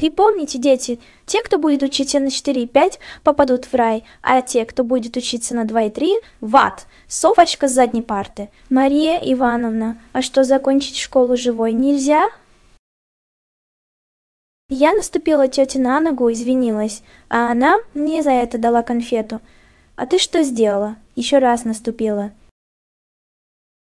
Припомните, дети, те, кто будет учиться на 4 и 5, попадут в рай, а те, кто будет учиться на 2 и 3, в ад. Совочка с задней парты. Мария Ивановна, а что, закончить школу живой нельзя? Я наступила тете на ногу, извинилась, а она мне за это дала конфету. А ты что сделала? Еще раз наступила.